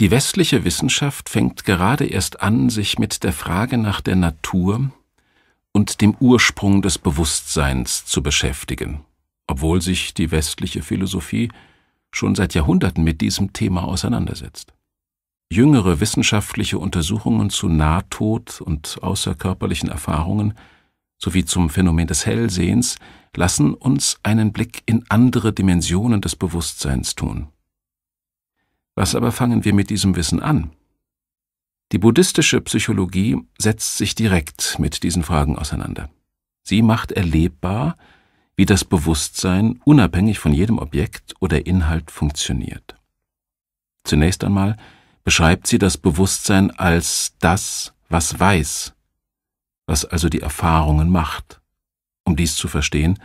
Die westliche Wissenschaft fängt gerade erst an, sich mit der Frage nach der Natur und dem Ursprung des Bewusstseins zu beschäftigen, obwohl sich die westliche Philosophie schon seit Jahrhunderten mit diesem Thema auseinandersetzt. Jüngere wissenschaftliche Untersuchungen zu Nahtod und außerkörperlichen Erfahrungen sowie zum Phänomen des Hellsehens lassen uns einen Blick in andere Dimensionen des Bewusstseins tun. Was aber fangen wir mit diesem Wissen an? Die buddhistische Psychologie setzt sich direkt mit diesen Fragen auseinander. Sie macht erlebbar, wie das Bewusstsein unabhängig von jedem Objekt oder Inhalt funktioniert. Zunächst einmal beschreibt sie das Bewusstsein als das, was weiß, was also die Erfahrungen macht. Um dies zu verstehen,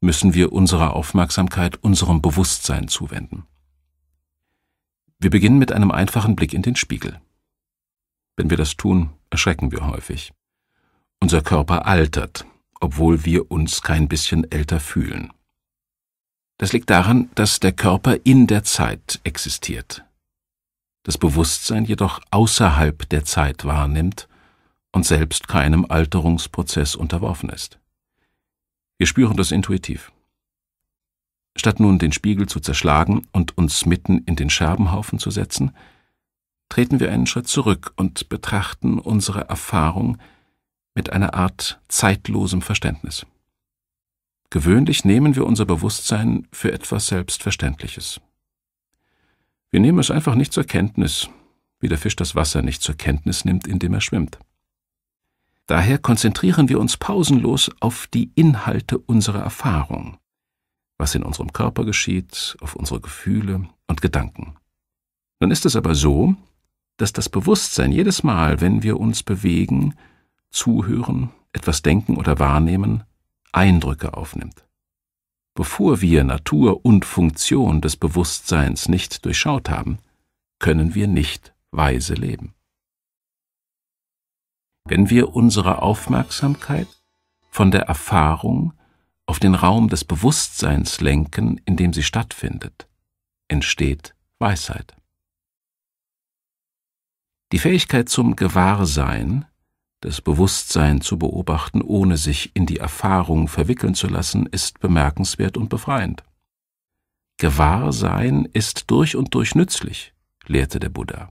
müssen wir unsere Aufmerksamkeit unserem Bewusstsein zuwenden. Wir beginnen mit einem einfachen Blick in den Spiegel. Wenn wir das tun, erschrecken wir häufig. Unser Körper altert, obwohl wir uns kein bisschen älter fühlen. Das liegt daran, dass der Körper in der Zeit existiert, das Bewusstsein jedoch außerhalb der Zeit wahrnimmt und selbst keinem Alterungsprozess unterworfen ist. Wir spüren das intuitiv. Statt nun den Spiegel zu zerschlagen und uns mitten in den Scherbenhaufen zu setzen, treten wir einen Schritt zurück und betrachten unsere Erfahrung mit einer Art zeitlosem Verständnis. Gewöhnlich nehmen wir unser Bewusstsein für etwas Selbstverständliches. Wir nehmen es einfach nicht zur Kenntnis, wie der Fisch das Wasser nicht zur Kenntnis nimmt, indem er schwimmt. Daher konzentrieren wir uns pausenlos auf die Inhalte unserer Erfahrung was in unserem Körper geschieht, auf unsere Gefühle und Gedanken. Nun ist es aber so, dass das Bewusstsein jedes Mal, wenn wir uns bewegen, zuhören, etwas denken oder wahrnehmen, Eindrücke aufnimmt. Bevor wir Natur und Funktion des Bewusstseins nicht durchschaut haben, können wir nicht weise leben. Wenn wir unsere Aufmerksamkeit von der Erfahrung auf den Raum des Bewusstseins lenken, in dem sie stattfindet, entsteht Weisheit. Die Fähigkeit zum Gewahrsein, das Bewusstsein zu beobachten, ohne sich in die Erfahrung verwickeln zu lassen, ist bemerkenswert und befreiend. Gewahrsein ist durch und durch nützlich, lehrte der Buddha.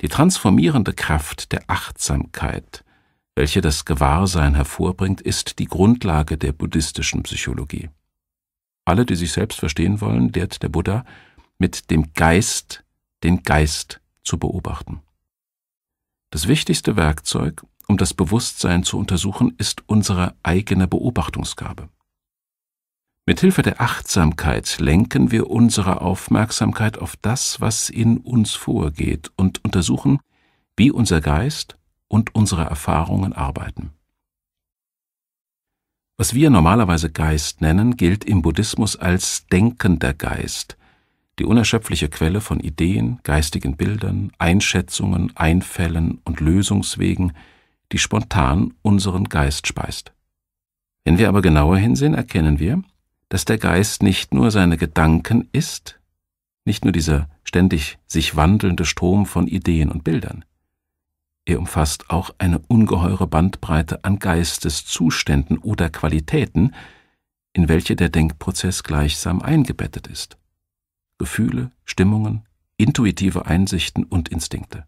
Die transformierende Kraft der Achtsamkeit welche das Gewahrsein hervorbringt, ist die Grundlage der buddhistischen Psychologie. Alle, die sich selbst verstehen wollen, lehrt der Buddha, mit dem Geist den Geist zu beobachten. Das wichtigste Werkzeug, um das Bewusstsein zu untersuchen, ist unsere eigene Beobachtungsgabe. Mithilfe der Achtsamkeit lenken wir unsere Aufmerksamkeit auf das, was in uns vorgeht und untersuchen, wie unser Geist und unsere Erfahrungen arbeiten. Was wir normalerweise Geist nennen, gilt im Buddhismus als denkender Geist, die unerschöpfliche Quelle von Ideen, geistigen Bildern, Einschätzungen, Einfällen und Lösungswegen, die spontan unseren Geist speist. Wenn wir aber genauer hinsehen, erkennen wir, dass der Geist nicht nur seine Gedanken ist, nicht nur dieser ständig sich wandelnde Strom von Ideen und Bildern. Er umfasst auch eine ungeheure Bandbreite an Geisteszuständen oder Qualitäten, in welche der Denkprozess gleichsam eingebettet ist. Gefühle, Stimmungen, intuitive Einsichten und Instinkte.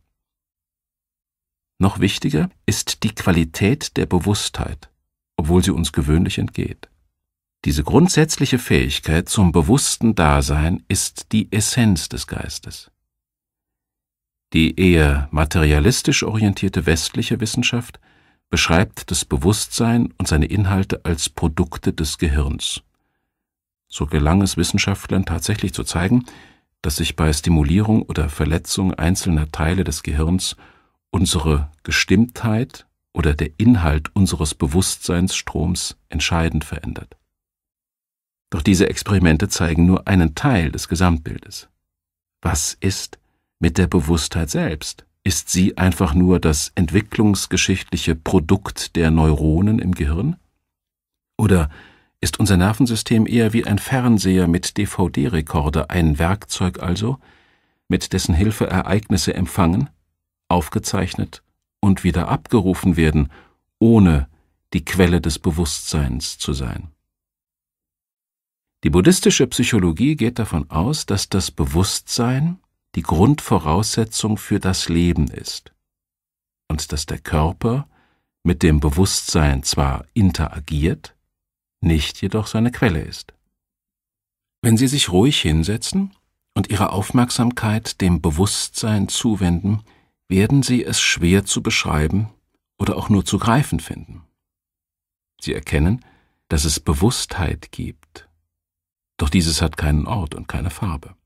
Noch wichtiger ist die Qualität der Bewusstheit, obwohl sie uns gewöhnlich entgeht. Diese grundsätzliche Fähigkeit zum bewussten Dasein ist die Essenz des Geistes. Die eher materialistisch orientierte westliche Wissenschaft beschreibt das Bewusstsein und seine Inhalte als Produkte des Gehirns. So gelang es Wissenschaftlern tatsächlich zu zeigen, dass sich bei Stimulierung oder Verletzung einzelner Teile des Gehirns unsere Gestimmtheit oder der Inhalt unseres Bewusstseinsstroms entscheidend verändert. Doch diese Experimente zeigen nur einen Teil des Gesamtbildes. Was ist, mit der Bewusstheit selbst? Ist sie einfach nur das entwicklungsgeschichtliche Produkt der Neuronen im Gehirn? Oder ist unser Nervensystem eher wie ein Fernseher mit DVD-Rekorder, ein Werkzeug also, mit dessen Hilfe Ereignisse empfangen, aufgezeichnet und wieder abgerufen werden, ohne die Quelle des Bewusstseins zu sein? Die buddhistische Psychologie geht davon aus, dass das Bewusstsein die Grundvoraussetzung für das Leben ist und dass der Körper mit dem Bewusstsein zwar interagiert, nicht jedoch seine Quelle ist. Wenn Sie sich ruhig hinsetzen und Ihre Aufmerksamkeit dem Bewusstsein zuwenden, werden Sie es schwer zu beschreiben oder auch nur zu greifen finden. Sie erkennen, dass es Bewusstheit gibt, doch dieses hat keinen Ort und keine Farbe.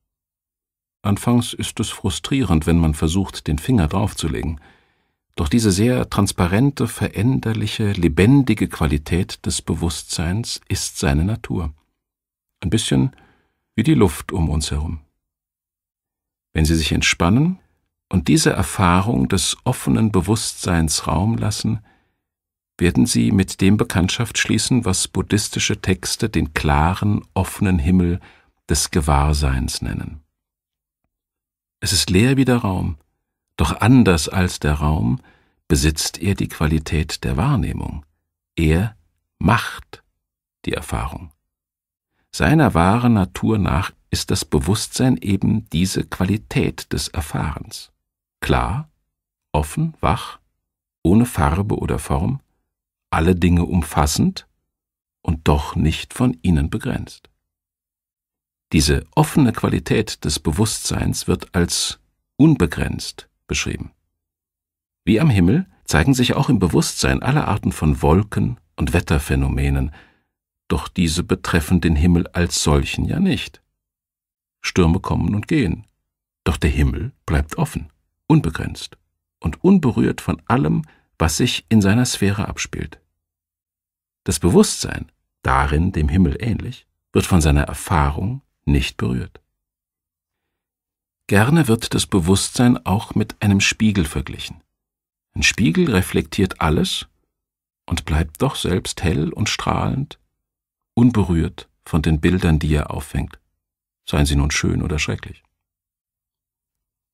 Anfangs ist es frustrierend, wenn man versucht, den Finger draufzulegen. Doch diese sehr transparente, veränderliche, lebendige Qualität des Bewusstseins ist seine Natur. Ein bisschen wie die Luft um uns herum. Wenn Sie sich entspannen und diese Erfahrung des offenen Bewusstseins Raum lassen, werden Sie mit dem Bekanntschaft schließen, was buddhistische Texte den klaren, offenen Himmel des Gewahrseins nennen. Es ist leer wie der Raum, doch anders als der Raum besitzt er die Qualität der Wahrnehmung. Er macht die Erfahrung. Seiner wahren Natur nach ist das Bewusstsein eben diese Qualität des Erfahrens. Klar, offen, wach, ohne Farbe oder Form, alle Dinge umfassend und doch nicht von ihnen begrenzt. Diese offene Qualität des Bewusstseins wird als unbegrenzt beschrieben. Wie am Himmel zeigen sich auch im Bewusstsein alle Arten von Wolken und Wetterphänomenen, doch diese betreffen den Himmel als solchen ja nicht. Stürme kommen und gehen, doch der Himmel bleibt offen, unbegrenzt und unberührt von allem, was sich in seiner Sphäre abspielt. Das Bewusstsein, darin dem Himmel ähnlich, wird von seiner Erfahrung nicht berührt. Gerne wird das Bewusstsein auch mit einem Spiegel verglichen. Ein Spiegel reflektiert alles und bleibt doch selbst hell und strahlend, unberührt von den Bildern, die er auffängt, seien sie nun schön oder schrecklich.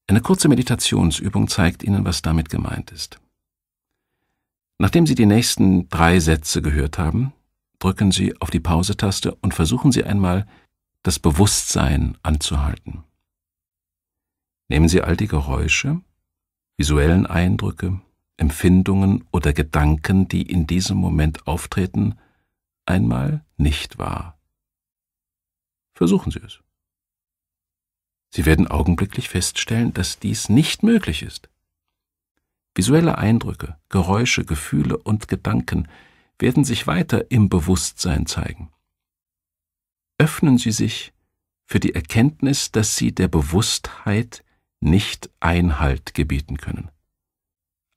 Eine kurze Meditationsübung zeigt Ihnen, was damit gemeint ist. Nachdem Sie die nächsten drei Sätze gehört haben, drücken Sie auf die Pause-Taste und versuchen Sie einmal, das Bewusstsein anzuhalten. Nehmen Sie all die Geräusche, visuellen Eindrücke, Empfindungen oder Gedanken, die in diesem Moment auftreten, einmal nicht wahr. Versuchen Sie es. Sie werden augenblicklich feststellen, dass dies nicht möglich ist. Visuelle Eindrücke, Geräusche, Gefühle und Gedanken werden sich weiter im Bewusstsein zeigen öffnen sie sich für die Erkenntnis, dass sie der Bewusstheit nicht Einhalt gebieten können.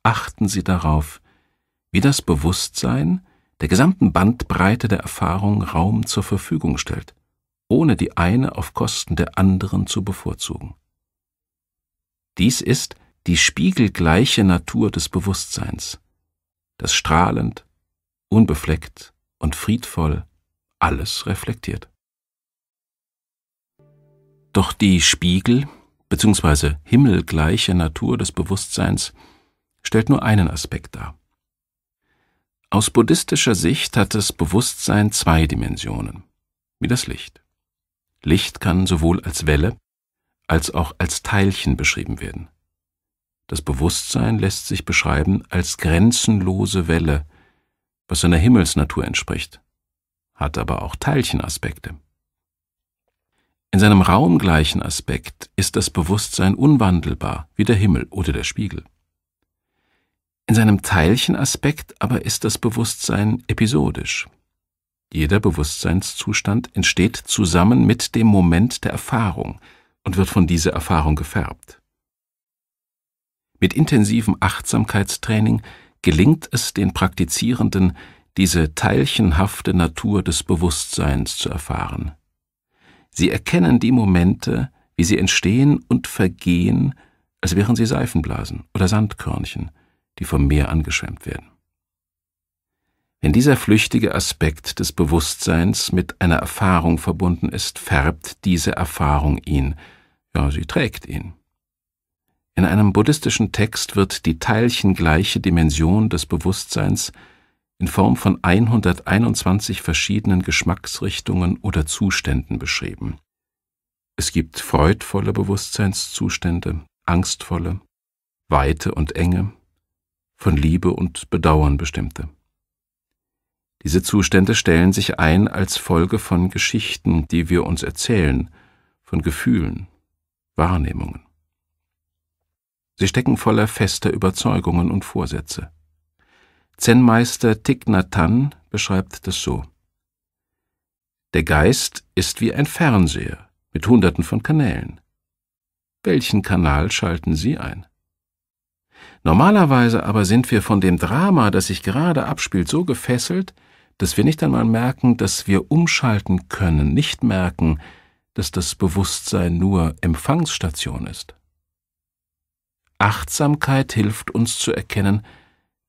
Achten Sie darauf, wie das Bewusstsein der gesamten Bandbreite der Erfahrung Raum zur Verfügung stellt, ohne die eine auf Kosten der anderen zu bevorzugen. Dies ist die spiegelgleiche Natur des Bewusstseins, das strahlend, unbefleckt und friedvoll alles reflektiert. Doch die Spiegel bzw. himmelgleiche Natur des Bewusstseins stellt nur einen Aspekt dar. Aus buddhistischer Sicht hat das Bewusstsein zwei Dimensionen, wie das Licht. Licht kann sowohl als Welle als auch als Teilchen beschrieben werden. Das Bewusstsein lässt sich beschreiben als grenzenlose Welle, was seiner Himmelsnatur entspricht, hat aber auch Teilchenaspekte. In seinem raumgleichen Aspekt ist das Bewusstsein unwandelbar wie der Himmel oder der Spiegel. In seinem Teilchenaspekt aber ist das Bewusstsein episodisch. Jeder Bewusstseinszustand entsteht zusammen mit dem Moment der Erfahrung und wird von dieser Erfahrung gefärbt. Mit intensivem Achtsamkeitstraining gelingt es den Praktizierenden, diese teilchenhafte Natur des Bewusstseins zu erfahren. Sie erkennen die Momente, wie sie entstehen und vergehen, als wären sie Seifenblasen oder Sandkörnchen, die vom Meer angeschwemmt werden. Wenn dieser flüchtige Aspekt des Bewusstseins mit einer Erfahrung verbunden ist, färbt diese Erfahrung ihn, ja, sie trägt ihn. In einem buddhistischen Text wird die teilchengleiche Dimension des Bewusstseins in Form von 121 verschiedenen Geschmacksrichtungen oder Zuständen beschrieben. Es gibt freudvolle Bewusstseinszustände, angstvolle, weite und enge, von Liebe und Bedauern bestimmte. Diese Zustände stellen sich ein als Folge von Geschichten, die wir uns erzählen, von Gefühlen, Wahrnehmungen. Sie stecken voller fester Überzeugungen und Vorsätze. Zen-Meister Thich Nhat Hanh beschreibt das so. Der Geist ist wie ein Fernseher mit Hunderten von Kanälen. Welchen Kanal schalten Sie ein? Normalerweise aber sind wir von dem Drama, das sich gerade abspielt, so gefesselt, dass wir nicht einmal merken, dass wir umschalten können, nicht merken, dass das Bewusstsein nur Empfangsstation ist. Achtsamkeit hilft uns zu erkennen,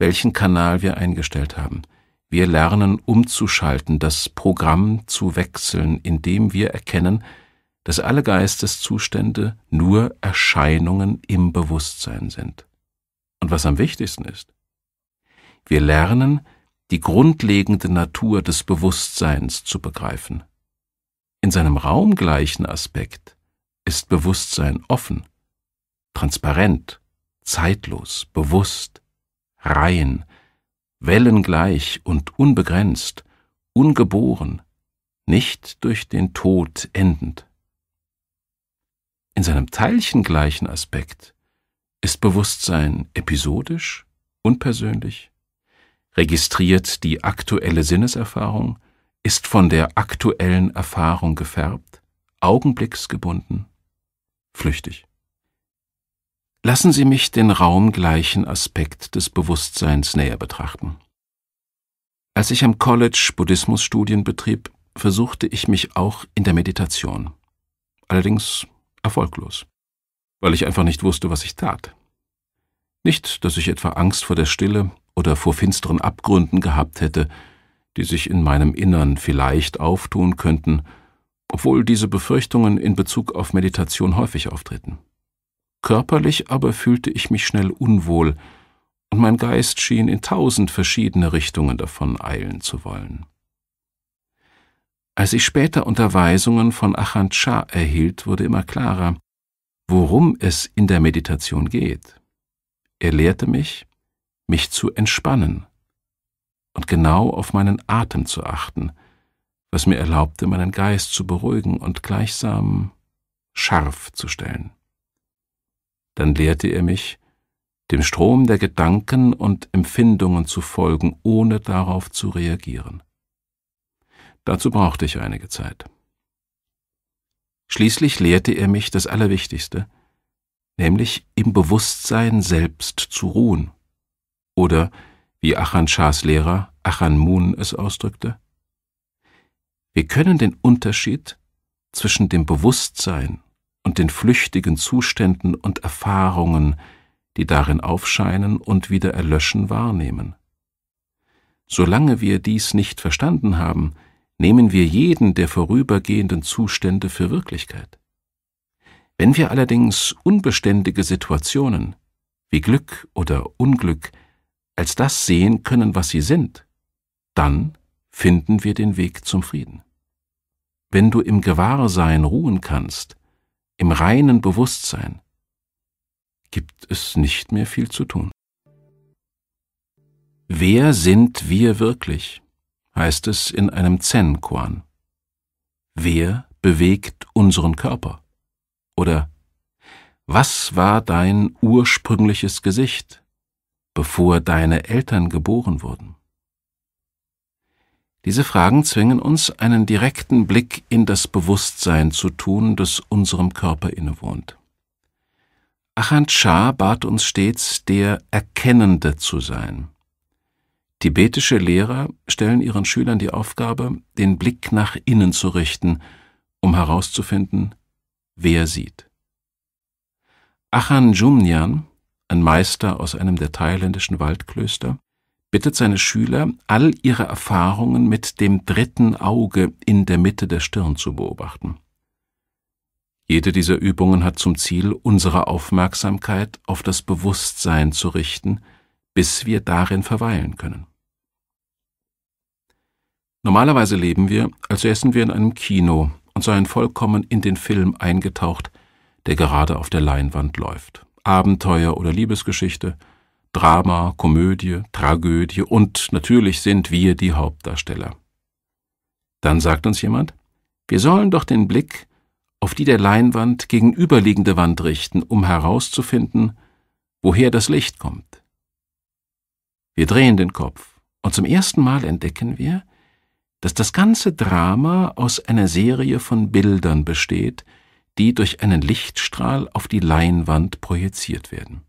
welchen Kanal wir eingestellt haben. Wir lernen umzuschalten, das Programm zu wechseln, indem wir erkennen, dass alle Geisteszustände nur Erscheinungen im Bewusstsein sind. Und was am wichtigsten ist, wir lernen, die grundlegende Natur des Bewusstseins zu begreifen. In seinem raumgleichen Aspekt ist Bewusstsein offen, transparent, zeitlos, bewusst, rein, wellengleich und unbegrenzt, ungeboren, nicht durch den Tod endend. In seinem teilchengleichen Aspekt ist Bewusstsein episodisch, unpersönlich, registriert die aktuelle Sinneserfahrung, ist von der aktuellen Erfahrung gefärbt, augenblicksgebunden, flüchtig. Lassen Sie mich den raumgleichen Aspekt des Bewusstseins näher betrachten. Als ich am College Buddhismusstudien betrieb, versuchte ich mich auch in der Meditation. Allerdings erfolglos, weil ich einfach nicht wusste, was ich tat. Nicht, dass ich etwa Angst vor der Stille oder vor finsteren Abgründen gehabt hätte, die sich in meinem Innern vielleicht auftun könnten, obwohl diese Befürchtungen in Bezug auf Meditation häufig auftreten. Körperlich aber fühlte ich mich schnell unwohl, und mein Geist schien in tausend verschiedene Richtungen davon eilen zu wollen. Als ich später Unterweisungen von Achand Shah erhielt, wurde immer klarer, worum es in der Meditation geht. Er lehrte mich, mich zu entspannen und genau auf meinen Atem zu achten, was mir erlaubte, meinen Geist zu beruhigen und gleichsam scharf zu stellen dann lehrte er mich, dem Strom der Gedanken und Empfindungen zu folgen, ohne darauf zu reagieren. Dazu brauchte ich einige Zeit. Schließlich lehrte er mich das Allerwichtigste, nämlich im Bewusstsein selbst zu ruhen. Oder, wie Achan Shahs Lehrer Achan Moon es ausdrückte, wir können den Unterschied zwischen dem Bewusstsein und den flüchtigen Zuständen und Erfahrungen, die darin aufscheinen und wieder erlöschen, wahrnehmen. Solange wir dies nicht verstanden haben, nehmen wir jeden der vorübergehenden Zustände für Wirklichkeit. Wenn wir allerdings unbeständige Situationen, wie Glück oder Unglück, als das sehen können, was sie sind, dann finden wir den Weg zum Frieden. Wenn du im Gewahrsein ruhen kannst, im reinen Bewusstsein, gibt es nicht mehr viel zu tun. Wer sind wir wirklich? heißt es in einem Zen-Quan. Wer bewegt unseren Körper? Oder was war dein ursprüngliches Gesicht, bevor deine Eltern geboren wurden? Diese Fragen zwingen uns, einen direkten Blick in das Bewusstsein zu tun, das unserem Körper innewohnt. Achand Shah bat uns stets, der Erkennende zu sein. Tibetische Lehrer stellen ihren Schülern die Aufgabe, den Blick nach innen zu richten, um herauszufinden, wer sieht. Achan Jumnyan, ein Meister aus einem der thailändischen Waldklöster, bittet seine Schüler, all ihre Erfahrungen mit dem dritten Auge in der Mitte der Stirn zu beobachten. Jede dieser Übungen hat zum Ziel, unsere Aufmerksamkeit auf das Bewusstsein zu richten, bis wir darin verweilen können. Normalerweise leben wir, als säßen wir in einem Kino und seien vollkommen in den Film eingetaucht, der gerade auf der Leinwand läuft. Abenteuer oder Liebesgeschichte, Drama, Komödie, Tragödie und natürlich sind wir die Hauptdarsteller. Dann sagt uns jemand, wir sollen doch den Blick auf die der Leinwand gegenüberliegende Wand richten, um herauszufinden, woher das Licht kommt. Wir drehen den Kopf und zum ersten Mal entdecken wir, dass das ganze Drama aus einer Serie von Bildern besteht, die durch einen Lichtstrahl auf die Leinwand projiziert werden.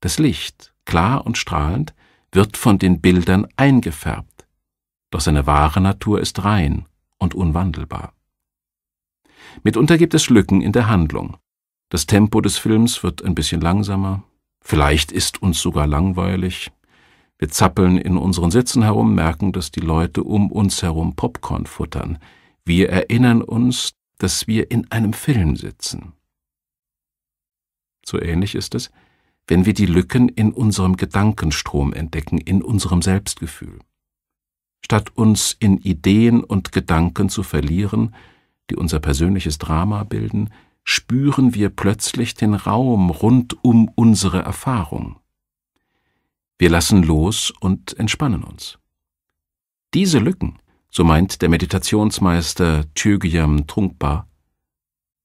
Das Licht, klar und strahlend, wird von den Bildern eingefärbt, doch seine wahre Natur ist rein und unwandelbar. Mitunter gibt es Lücken in der Handlung. Das Tempo des Films wird ein bisschen langsamer, vielleicht ist uns sogar langweilig, wir zappeln in unseren Sitzen herum, merken, dass die Leute um uns herum Popcorn futtern. Wir erinnern uns, dass wir in einem Film sitzen. So ähnlich ist es, wenn wir die Lücken in unserem Gedankenstrom entdecken, in unserem Selbstgefühl. Statt uns in Ideen und Gedanken zu verlieren, die unser persönliches Drama bilden, spüren wir plötzlich den Raum rund um unsere Erfahrung. Wir lassen los und entspannen uns. Diese Lücken, so meint der Meditationsmeister Tjögyam Trungpa,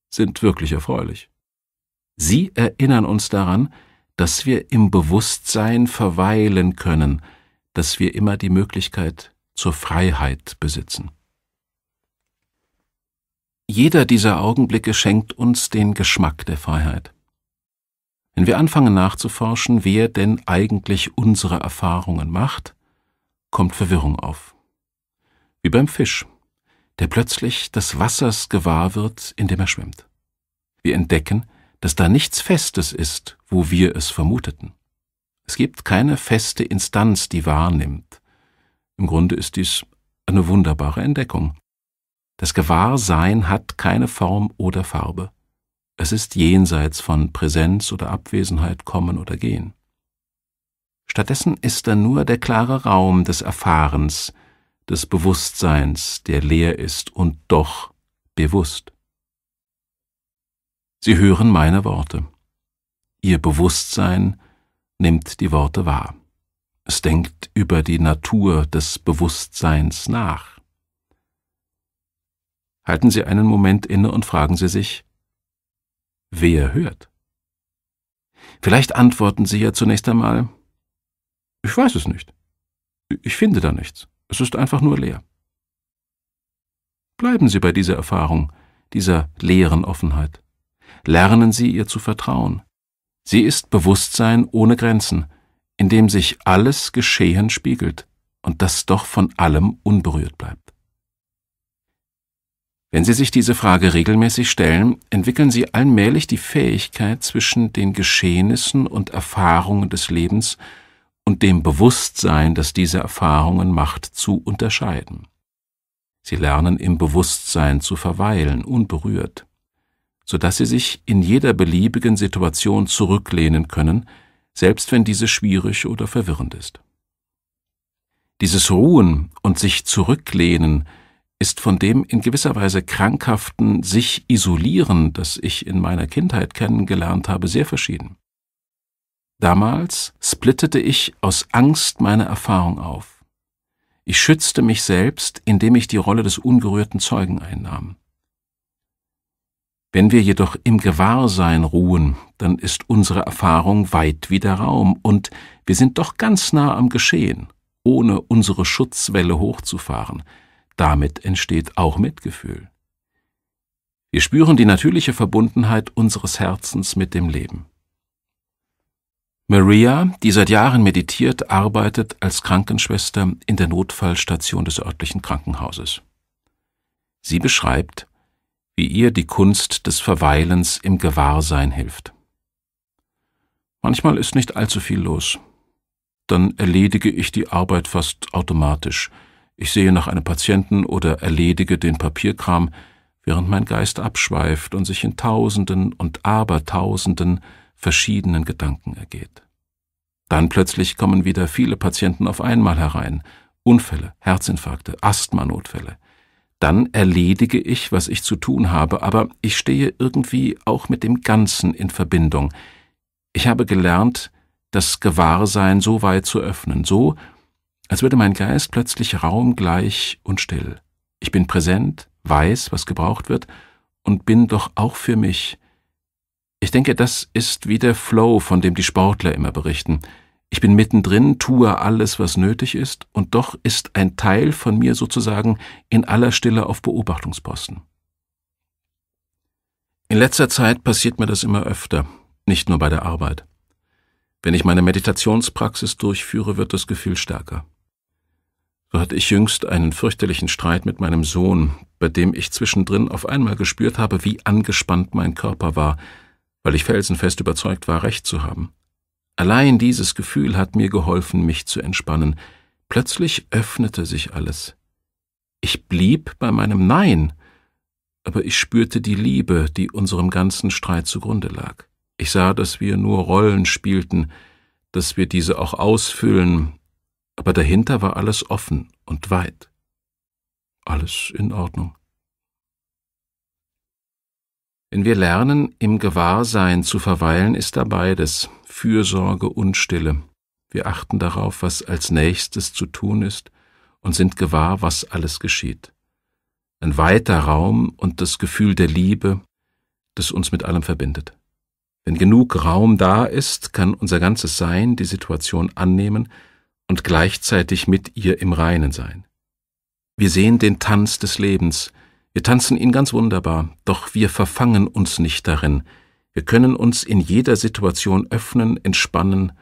sind wirklich erfreulich. Sie erinnern uns daran, dass wir im Bewusstsein verweilen können, dass wir immer die Möglichkeit zur Freiheit besitzen. Jeder dieser Augenblicke schenkt uns den Geschmack der Freiheit. Wenn wir anfangen nachzuforschen, wer denn eigentlich unsere Erfahrungen macht, kommt Verwirrung auf. Wie beim Fisch, der plötzlich des Wassers gewahr wird, in dem er schwimmt. Wir entdecken, dass da nichts Festes ist wo wir es vermuteten. Es gibt keine feste Instanz, die wahrnimmt. Im Grunde ist dies eine wunderbare Entdeckung. Das Gewahrsein hat keine Form oder Farbe. Es ist jenseits von Präsenz oder Abwesenheit, Kommen oder Gehen. Stattdessen ist da nur der klare Raum des Erfahrens, des Bewusstseins, der leer ist und doch bewusst. Sie hören meine Worte. Ihr Bewusstsein nimmt die Worte wahr. Es denkt über die Natur des Bewusstseins nach. Halten Sie einen Moment inne und fragen Sie sich, wer hört? Vielleicht antworten Sie ja zunächst einmal, ich weiß es nicht. Ich finde da nichts. Es ist einfach nur leer. Bleiben Sie bei dieser Erfahrung, dieser leeren Offenheit. Lernen Sie ihr zu vertrauen. Sie ist Bewusstsein ohne Grenzen, in dem sich alles Geschehen spiegelt und das doch von allem unberührt bleibt. Wenn Sie sich diese Frage regelmäßig stellen, entwickeln Sie allmählich die Fähigkeit, zwischen den Geschehnissen und Erfahrungen des Lebens und dem Bewusstsein, das diese Erfahrungen macht, zu unterscheiden. Sie lernen im Bewusstsein zu verweilen, unberührt, so dass sie sich in jeder beliebigen Situation zurücklehnen können, selbst wenn diese schwierig oder verwirrend ist. Dieses Ruhen und sich zurücklehnen ist von dem in gewisser Weise krankhaften sich isolieren, das ich in meiner Kindheit kennengelernt habe, sehr verschieden. Damals splittete ich aus Angst meine Erfahrung auf. Ich schützte mich selbst, indem ich die Rolle des ungerührten Zeugen einnahm. Wenn wir jedoch im Gewahrsein ruhen, dann ist unsere Erfahrung weit wie der Raum und wir sind doch ganz nah am Geschehen, ohne unsere Schutzwelle hochzufahren. Damit entsteht auch Mitgefühl. Wir spüren die natürliche Verbundenheit unseres Herzens mit dem Leben. Maria, die seit Jahren meditiert, arbeitet als Krankenschwester in der Notfallstation des örtlichen Krankenhauses. Sie beschreibt, wie ihr die Kunst des Verweilens im Gewahrsein hilft. Manchmal ist nicht allzu viel los. Dann erledige ich die Arbeit fast automatisch. Ich sehe nach einem Patienten oder erledige den Papierkram, während mein Geist abschweift und sich in Tausenden und Abertausenden verschiedenen Gedanken ergeht. Dann plötzlich kommen wieder viele Patienten auf einmal herein, Unfälle, Herzinfarkte, Asthmanotfälle, dann erledige ich, was ich zu tun habe, aber ich stehe irgendwie auch mit dem Ganzen in Verbindung. Ich habe gelernt, das Gewahrsein so weit zu öffnen, so, als würde mein Geist plötzlich raumgleich und still. Ich bin präsent, weiß, was gebraucht wird, und bin doch auch für mich. Ich denke, das ist wie der Flow, von dem die Sportler immer berichten. Ich bin mittendrin, tue alles, was nötig ist, und doch ist ein Teil von mir sozusagen in aller Stille auf Beobachtungsposten. In letzter Zeit passiert mir das immer öfter, nicht nur bei der Arbeit. Wenn ich meine Meditationspraxis durchführe, wird das Gefühl stärker. So hatte ich jüngst einen fürchterlichen Streit mit meinem Sohn, bei dem ich zwischendrin auf einmal gespürt habe, wie angespannt mein Körper war, weil ich felsenfest überzeugt war, recht zu haben. Allein dieses Gefühl hat mir geholfen, mich zu entspannen. Plötzlich öffnete sich alles. Ich blieb bei meinem Nein, aber ich spürte die Liebe, die unserem ganzen Streit zugrunde lag. Ich sah, dass wir nur Rollen spielten, dass wir diese auch ausfüllen, aber dahinter war alles offen und weit. Alles in Ordnung. Wenn wir lernen, im Gewahrsein zu verweilen, ist da beides Fürsorge und Stille. Wir achten darauf, was als nächstes zu tun ist und sind gewahr, was alles geschieht. Ein weiter Raum und das Gefühl der Liebe, das uns mit allem verbindet. Wenn genug Raum da ist, kann unser ganzes Sein die Situation annehmen und gleichzeitig mit ihr im Reinen sein. Wir sehen den Tanz des Lebens, wir tanzen ihn ganz wunderbar, doch wir verfangen uns nicht darin, wir können uns in jeder Situation öffnen, entspannen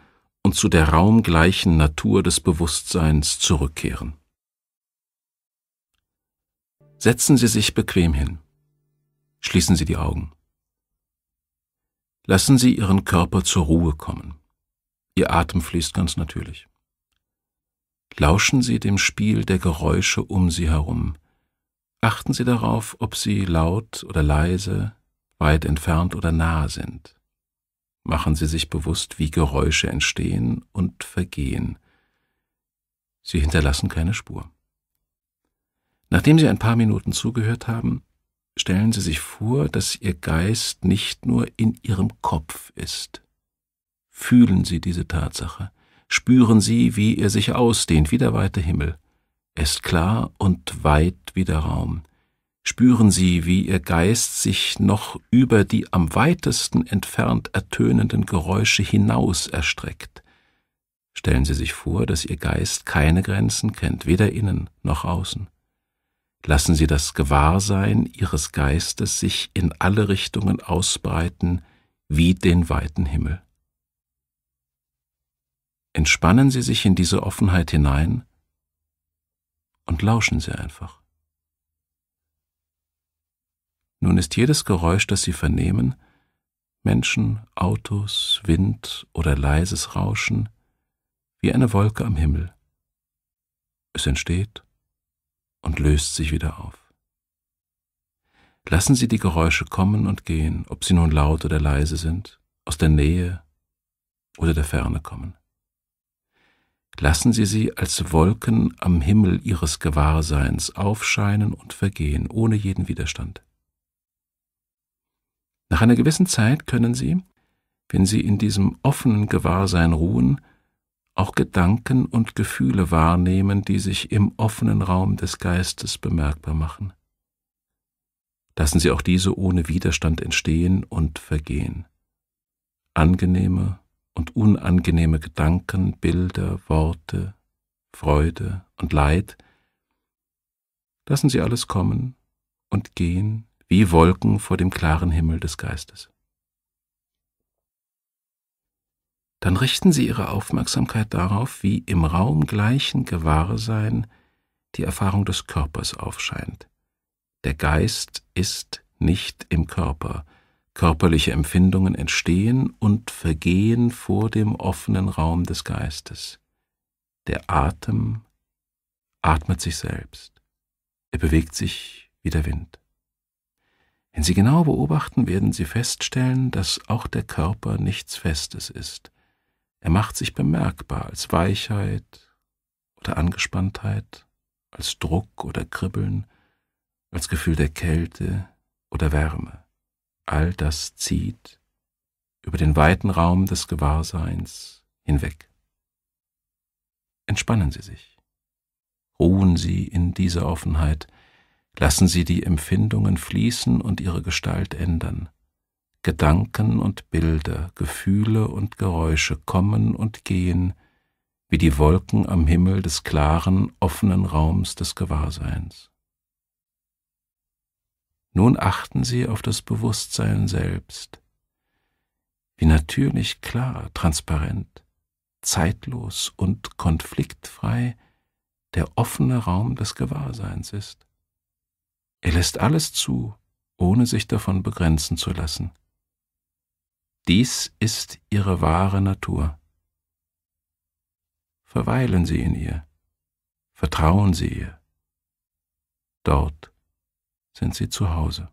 und zu der raumgleichen Natur des Bewusstseins zurückkehren. Setzen Sie sich bequem hin. Schließen Sie die Augen. Lassen Sie Ihren Körper zur Ruhe kommen. Ihr Atem fließt ganz natürlich. Lauschen Sie dem Spiel der Geräusche um Sie herum. Achten Sie darauf, ob sie laut oder leise, weit entfernt oder nah sind. Machen Sie sich bewusst, wie Geräusche entstehen und vergehen. Sie hinterlassen keine Spur. Nachdem Sie ein paar Minuten zugehört haben, stellen Sie sich vor, dass Ihr Geist nicht nur in Ihrem Kopf ist. Fühlen Sie diese Tatsache, spüren Sie, wie er sich ausdehnt wie der weite Himmel. Er ist klar und weit wie der Raum spüren sie, wie ihr Geist sich noch über die am weitesten entfernt ertönenden Geräusche hinaus erstreckt. Stellen Sie sich vor, dass Ihr Geist keine Grenzen kennt, weder innen noch außen. Lassen Sie das Gewahrsein Ihres Geistes sich in alle Richtungen ausbreiten wie den weiten Himmel. Entspannen Sie sich in diese Offenheit hinein und lauschen Sie einfach. Nun ist jedes Geräusch, das sie vernehmen, Menschen, Autos, Wind oder leises Rauschen, wie eine Wolke am Himmel. Es entsteht und löst sich wieder auf. Lassen Sie die Geräusche kommen und gehen, ob sie nun laut oder leise sind, aus der Nähe oder der Ferne kommen. Lassen Sie sie als Wolken am Himmel Ihres Gewahrseins aufscheinen und vergehen, ohne jeden Widerstand. Nach einer gewissen Zeit können sie, wenn sie in diesem offenen Gewahrsein ruhen, auch Gedanken und Gefühle wahrnehmen, die sich im offenen Raum des Geistes bemerkbar machen. Lassen Sie auch diese ohne Widerstand entstehen und vergehen. Angenehme und unangenehme Gedanken, Bilder, Worte, Freude und Leid, lassen Sie alles kommen und gehen wie Wolken vor dem klaren Himmel des Geistes. Dann richten Sie Ihre Aufmerksamkeit darauf, wie im Raum gleichen Gewahrsein die Erfahrung des Körpers aufscheint. Der Geist ist nicht im Körper. Körperliche Empfindungen entstehen und vergehen vor dem offenen Raum des Geistes. Der Atem atmet sich selbst. Er bewegt sich wie der Wind. Wenn Sie genau beobachten, werden Sie feststellen, dass auch der Körper nichts Festes ist. Er macht sich bemerkbar als Weichheit oder Angespanntheit, als Druck oder Kribbeln, als Gefühl der Kälte oder Wärme. All das zieht über den weiten Raum des Gewahrseins hinweg. Entspannen Sie sich. Ruhen Sie in dieser Offenheit, Lassen Sie die Empfindungen fließen und ihre Gestalt ändern. Gedanken und Bilder, Gefühle und Geräusche kommen und gehen, wie die Wolken am Himmel des klaren, offenen Raums des Gewahrseins. Nun achten Sie auf das Bewusstsein selbst, wie natürlich klar, transparent, zeitlos und konfliktfrei der offene Raum des Gewahrseins ist. Er lässt alles zu, ohne sich davon begrenzen zu lassen. Dies ist ihre wahre Natur. Verweilen Sie in ihr, vertrauen Sie ihr. Dort sind Sie zu Hause.